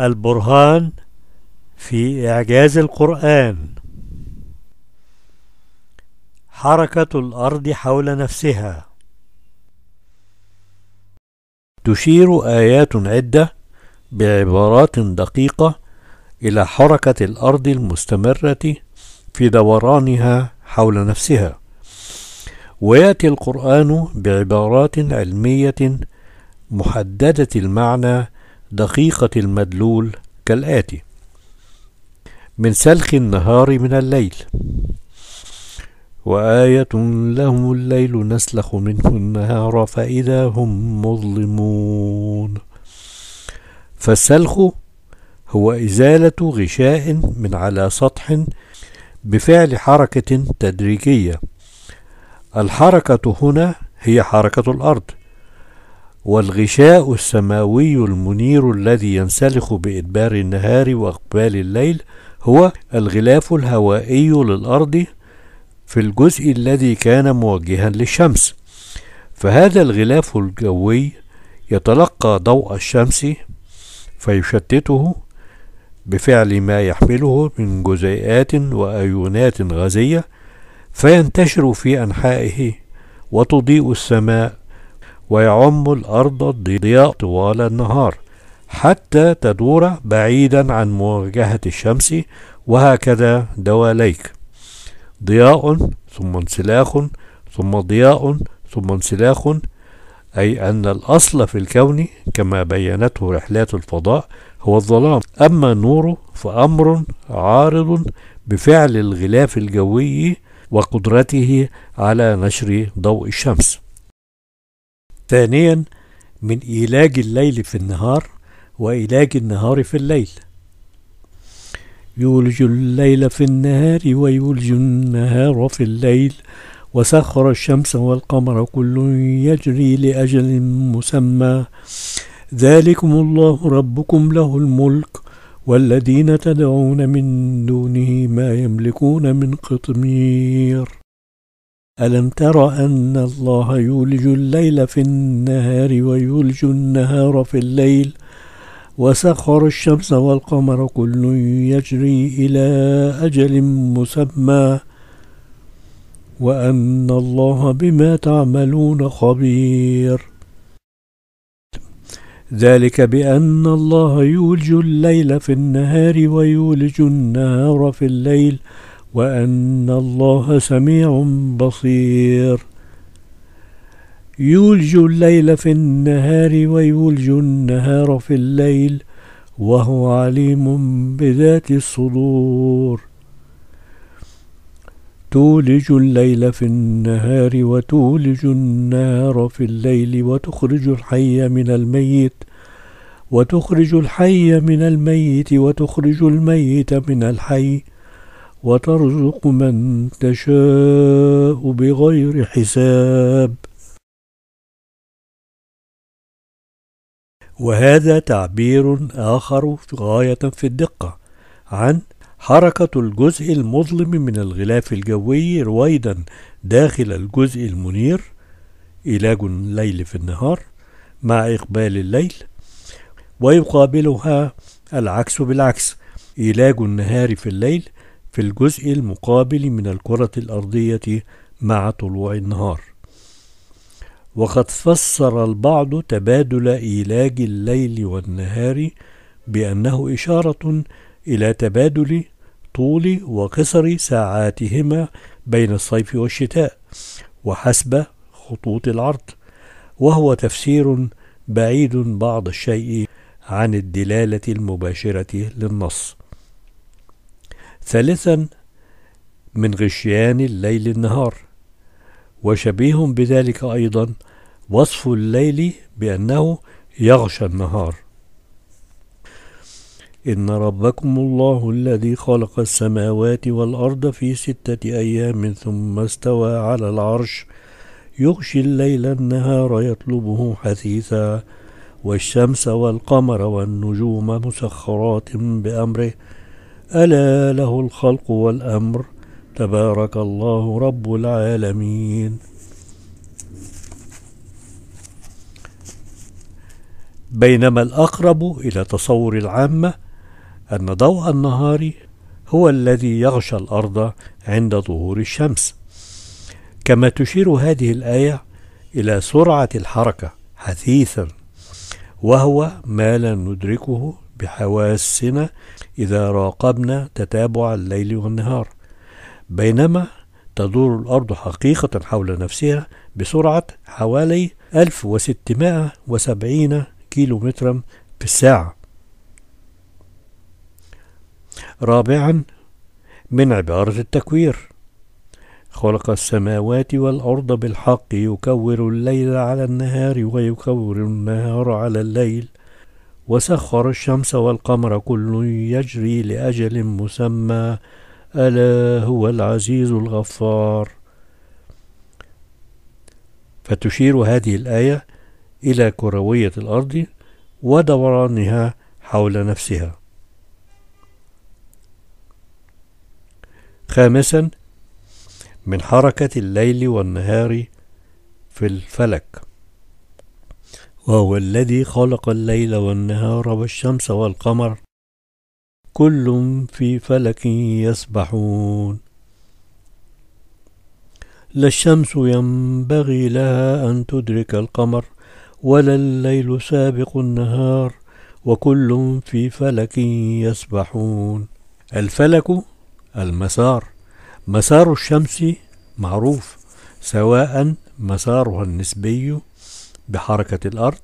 البرهان في إعجاز القرآن حركة الأرض حول نفسها تشير آيات عدة بعبارات دقيقة إلى حركة الأرض المستمرة في دورانها حول نفسها وياتي القران بعبارات علميه محدده المعنى دقيقة المدلول كالآتي من سلخ النهار من الليل وآية لهم الليل نسلخ منه النهار فإذا هم مظلمون فالسلخ هو إزالة غشاء من على سطح بفعل حركة تدريجية الحركة هنا هي حركة الأرض والغشاء السماوي المنير الذي ينسلخ بإدبار النهار وإقبال الليل هو الغلاف الهوائي للأرض في الجزء الذي كان موجها للشمس فهذا الغلاف الجوي يتلقى ضوء الشمس فيشتته بفعل ما يحمله من جزيئات وأيونات غازية فينتشر في أنحائه وتضيء السماء ويعم الأرض الضياء طوال النهار حتى تدور بعيدا عن مواجهة الشمس وهكذا دواليك ضياء ثم انسلاخ ثم ضياء ثم انسلاخ أي أن الأصل في الكون كما بينته رحلات الفضاء هو الظلام أما النور فأمر عارض بفعل الغلاف الجوي وقدرته على نشر ضوء الشمس ثانيا من إيلاج الليل في النهار وإيلاج النهار في الليل يولج الليل في النهار ويولج النهار في الليل وسخر الشمس والقمر كل يجري لأجل مسمى ذلكم الله ربكم له الملك والذين تدعون من دونه ما يملكون من قطمير ألم تر أن الله يولج الليل في النهار ويولج النهار في الليل وسخر الشمس والقمر كل يجري إلى أجل مسمى وأن الله بما تعملون خبير ذلك بأن الله يولج الليل في النهار ويولج النهار في الليل وأن الله سميع بصير يولج الليل في النهار ويولج النهار في الليل وهو عليم بذات الصدور تولج الليل في النهار وتولج النهار في الليل وتخرج الحي من الميت وتخرج الحي من الميت وتخرج الميت من الحي وترزق من تشاء بغير حساب وهذا تعبير آخر غاية في الدقة عن حركة الجزء المظلم من الغلاف الجوي رويدا داخل الجزء المنير إيلاج الليل في النهار مع إقبال الليل ويقابلها العكس بالعكس إيلاج النهار في الليل في الجزء المقابل من الكرة الأرضية مع طلوع النهار وقد فسر البعض تبادل إيلاج الليل والنهار بأنه إشارة إلى تبادل طول وقصر ساعاتهما بين الصيف والشتاء وحسب خطوط العرض وهو تفسير بعيد بعض الشيء عن الدلالة المباشرة للنص ثالثا من غشيان الليل النهار وشبيه بذلك أيضا وصف الليل بأنه يغشى النهار إن ربكم الله الذي خلق السماوات والأرض في ستة أيام ثم استوى على العرش يغشي الليل النهار يطلبه حثيثا والشمس والقمر والنجوم مسخرات بأمره ألا له الخلق والأمر تبارك الله رب العالمين بينما الأقرب إلى تصور العامة أن ضوء النهار هو الذي يغشى الأرض عند ظهور الشمس كما تشير هذه الآية إلى سرعة الحركة حثيثا وهو ما لا ندركه بحواسنا إذا راقبنا تتابع الليل والنهار بينما تدور الأرض حقيقة حول نفسها بسرعة حوالي 1670 كيلو مترا في الساعة رابعا من عبارة التكوير خلق السماوات والأرض بالحق يكور الليل على النهار ويكور النهار على الليل وسخر الشمس والقمر كل يجري لأجل مسمى ألا هو العزيز الغفار فتشير هذه الآية إلى كروية الأرض ودورانها حول نفسها خامسا من حركة الليل والنهار في الفلك وهو الذي خلق الليل والنهار والشمس والقمر كل في فلك يسبحون لا الشمس ينبغي لها أن تدرك القمر ولا الليل سابق النهار وكل في فلك يسبحون الفلك المسار مسار الشمس معروف سواء مسارها النسبي بحركة الأرض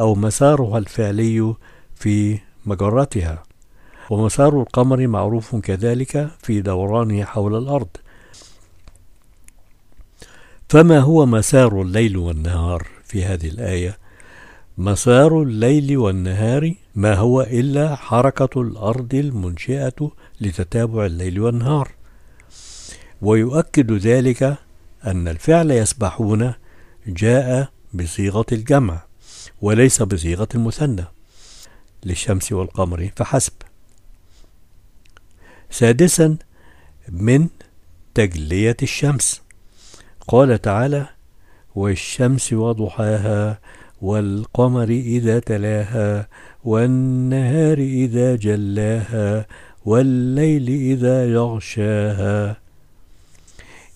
أو مسارها الفعلي في مجرتها ومسار القمر معروف كذلك في دورانه حول الأرض فما هو مسار الليل والنهار في هذه الآية؟ مسار الليل والنهار ما هو إلا حركة الأرض المنشئة لتتابع الليل والنهار ويؤكد ذلك أن الفعل يسبحون جاء بصيغة الجمع وليس بصيغة المثنى للشمس والقمر فحسب سادسا من تجلية الشمس قال تعالى والشمس وضحاها والقمر إذا تلاها والنهار إذا جلاها والليل إذا يغشاها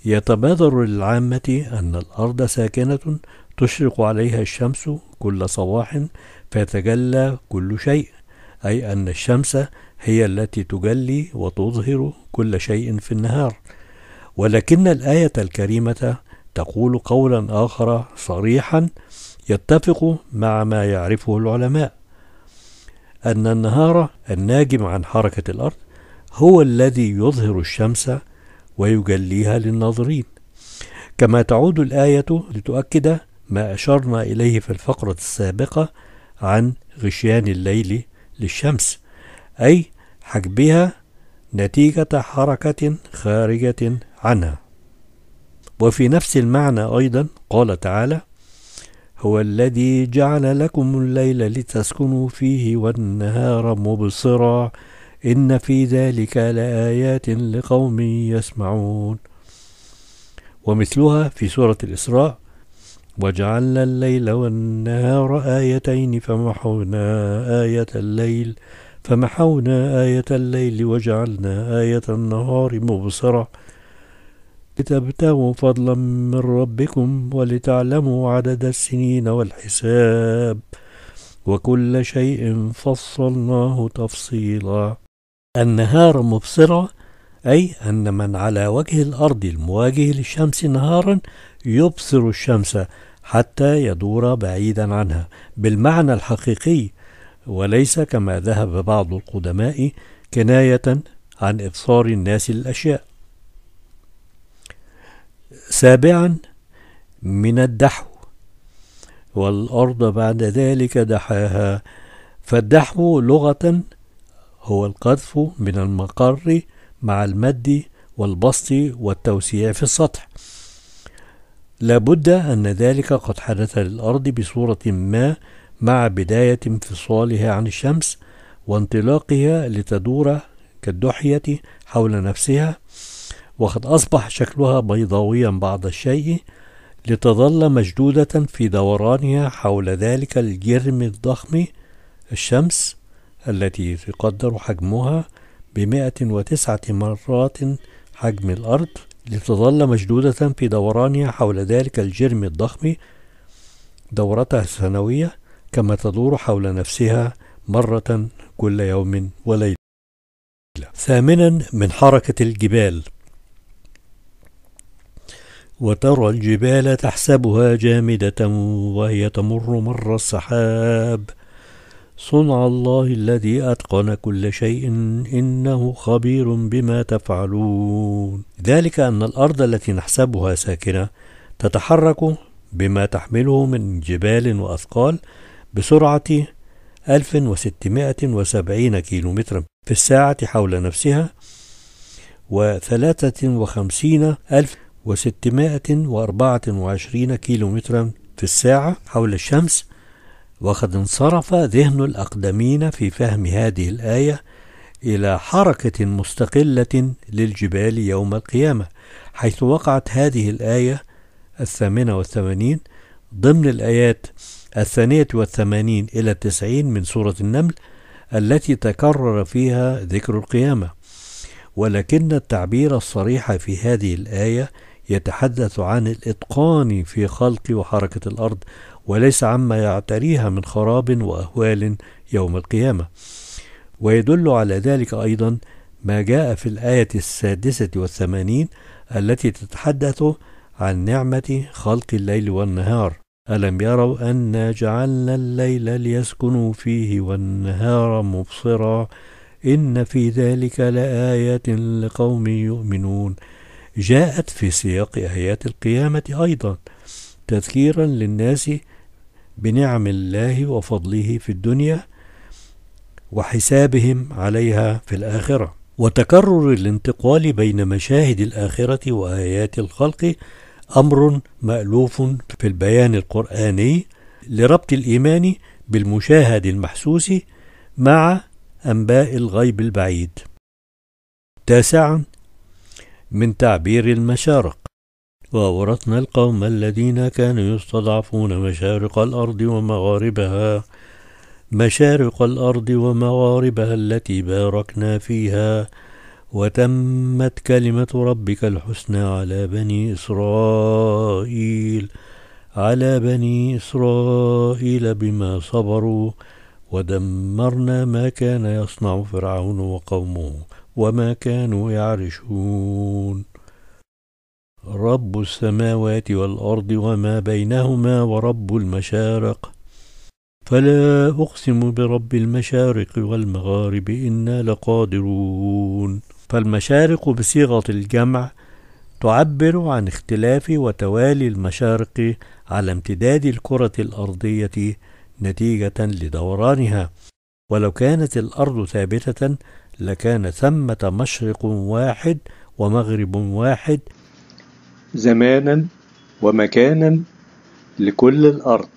يتبادر للعامة أن الأرض ساكنة تشرق عليها الشمس كل صباح فيتجلى كل شيء أي أن الشمس هي التي تجلي وتظهر كل شيء في النهار ولكن الآية الكريمة تقول قولا آخر صريحا يتفق مع ما يعرفه العلماء أن النهار الناجم عن حركة الأرض هو الذي يظهر الشمس ويجليها للناظرين كما تعود الآية لتؤكد ما أشرنا إليه في الفقرة السابقة عن غشيان الليل للشمس أي حجبها نتيجة حركة خارجة عنها وفي نفس المعنى أيضا قال تعالى هو الذي جعل لكم الليل لتسكنوا فيه والنهار مبصرا إن في ذلك لآيات لقوم يسمعون ومثلها في سورة الإسراء وجعلنا الليل والنهار آيتين فمحونا آية الليل فمحونا آية الليل وجعلنا آية النهار مبصرة لتبتغوا فضلا من ربكم ولتعلموا عدد السنين والحساب وكل شيء فصلناه تفصيلا النهار مبصرة أي أن من على وجه الأرض المواجه للشمس نهارا يبصر الشمس حتى يدور بعيدا عنها بالمعنى الحقيقي وليس كما ذهب بعض القدماء كناية عن إبصار الناس للأشياء سابعا من الدحو والأرض بعد ذلك دحاها فالدحو لغة هو القذف من المقر مع المد والبسط والتوسيع في السطح لابد أن ذلك قد حدث للأرض بصورة ما مع بداية انفصالها عن الشمس وانطلاقها لتدور كالدحية حول نفسها وقد أصبح شكلها بيضاويا بعض الشيء لتظل مشدودة في دورانها حول ذلك الجرم الضخم الشمس التي تقدر حجمها ب 109 مرات حجم الأرض لتظل مشدودة في دورانها حول ذلك الجرم الضخم دورتها السنوية كما تدور حول نفسها مرة كل يوم وليلة. ثامنا من حركة الجبال وترى الجبال تحسبها جامدة وهي تمر مر السحاب صنع الله الذي أتقن كل شيء إنه خبير بما تفعلون ذلك أن الأرض التي نحسبها ساكنة تتحرك بما تحمله من جبال وأثقال بسرعة 1670 كيلو متر في الساعة حول نفسها و53624 كيلو متر في الساعة حول الشمس وقد انصرف ذهن الأقدمين في فهم هذه الآية إلى حركة مستقلة للجبال يوم القيامة حيث وقعت هذه الآية الثامنة والثمانين ضمن الآيات الثانية والثمانين إلى التسعين من سورة النمل التي تكرر فيها ذكر القيامة ولكن التعبير الصريح في هذه الآية يتحدث عن الإتقان في خلق وحركة الأرض وليس عما يعتريها من خراب وأهوال يوم القيامة ويدل على ذلك أيضا ما جاء في الآية السادسة والثمانين التي تتحدث عن نعمة خلق الليل والنهار ألم يروا أنا جعلنا الليل ليسكنوا فيه والنهار مبصرا إن في ذلك لآيات لقوم يؤمنون جاءت في سياق آيات القيامة أيضا تذكيرا للناس بنعم الله وفضله في الدنيا وحسابهم عليها في الآخرة وتكرر الانتقال بين مشاهد الآخرة وآيات الخلق أمر مألوف في البيان القرآني لربط الإيمان بالمشاهد المحسوس مع أنباء الغيب البعيد تاسعا من تعبير المشارق وأورثنا القوم الذين كانوا يستضعفون مشارق الأرض ومغاربها مشارق الأرض ومغاربها التي باركنا فيها وتمت كلمة ربك الحسنى على بني إسرائيل على بني إسرائيل بما صبروا ودمرنا ما كان يصنع فرعون وقومه وما كانوا يعرشون رب السماوات والأرض وما بينهما ورب المشارق فلا أقسم برب المشارق والمغارب إنا لقادرون فالمشارق بصيغة الجمع تعبر عن اختلاف وتوالي المشارق على امتداد الكرة الأرضية نتيجة لدورانها ولو كانت الأرض ثابتة لكان ثمة مشرق واحد ومغرب واحد زمانا ومكانا لكل الأرض